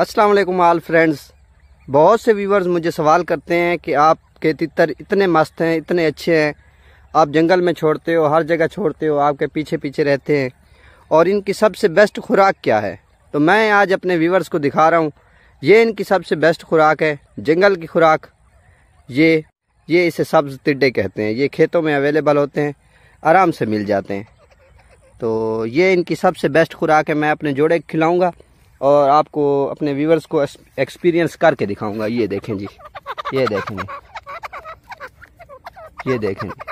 अस्सलाम वालेकुम आल फ्रेंड्स बहुत से व्यूवर्स मुझे सवाल करते हैं कि आपके तितर इतने मस्त हैं इतने अच्छे हैं आप जंगल में छोड़ते हो हर जगह छोड़ते हो आपके पीछे पीछे रहते हैं और इनकी सबसे बेस्ट खुराक क्या है तो मैं आज अपने व्यूवर्स को दिखा रहा हूँ ये इनकी सबसे बेस्ट खुराक है जंगल की खुराक ये ये इसे सब्ज़ तिड्डे कहते हैं ये खेतों में अवेलेबल होते हैं आराम से मिल जाते हैं तो ये इनकी सबसे बेस्ट खुराक है मैं अपने जोड़े खिलाऊँगा और आपको अपने व्यूवर्स को एक्सपीरियंस करके दिखाऊंगा ये देखें जी ये देखें जी ये देखें जी